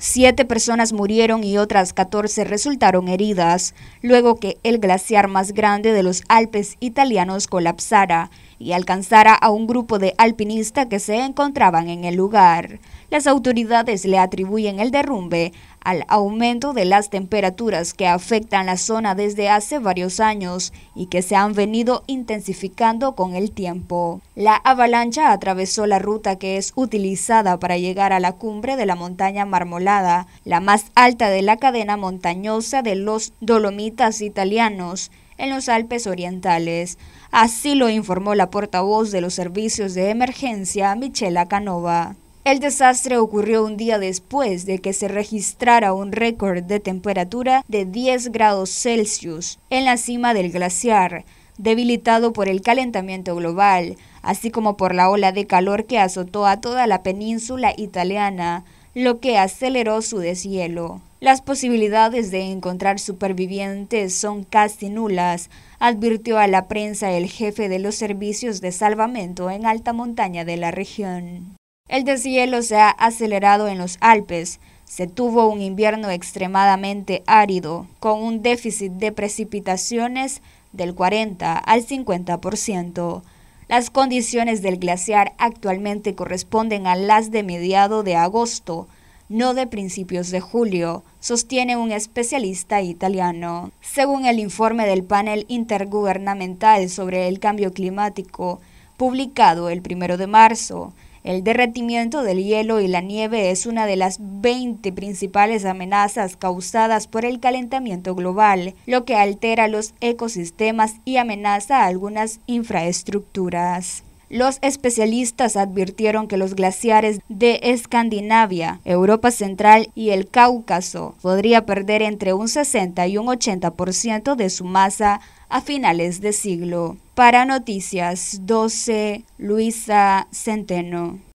Siete personas murieron y otras 14 resultaron heridas, luego que el glaciar más grande de los Alpes italianos colapsara y alcanzara a un grupo de alpinistas que se encontraban en el lugar. Las autoridades le atribuyen el derrumbe al aumento de las temperaturas que afectan la zona desde hace varios años y que se han venido intensificando con el tiempo. La avalancha atravesó la ruta que es utilizada para llegar a la cumbre de la montaña Marmolada, la más alta de la cadena montañosa de los Dolomitas italianos, en los Alpes Orientales. Así lo informó la portavoz de los servicios de emergencia, Michela Canova. El desastre ocurrió un día después de que se registrara un récord de temperatura de 10 grados Celsius en la cima del glaciar, debilitado por el calentamiento global, así como por la ola de calor que azotó a toda la península italiana, lo que aceleró su deshielo. Las posibilidades de encontrar supervivientes son casi nulas, advirtió a la prensa el jefe de los servicios de salvamento en alta montaña de la región. El deshielo se ha acelerado en los Alpes. Se tuvo un invierno extremadamente árido, con un déficit de precipitaciones del 40 al 50%. Las condiciones del glaciar actualmente corresponden a las de mediado de agosto, no de principios de julio, sostiene un especialista italiano. Según el informe del panel intergubernamental sobre el cambio climático, publicado el 1 de marzo, el derretimiento del hielo y la nieve es una de las 20 principales amenazas causadas por el calentamiento global, lo que altera los ecosistemas y amenaza algunas infraestructuras. Los especialistas advirtieron que los glaciares de Escandinavia, Europa Central y el Cáucaso podría perder entre un 60 y un 80% de su masa a finales de siglo. Para Noticias 12, Luisa Centeno.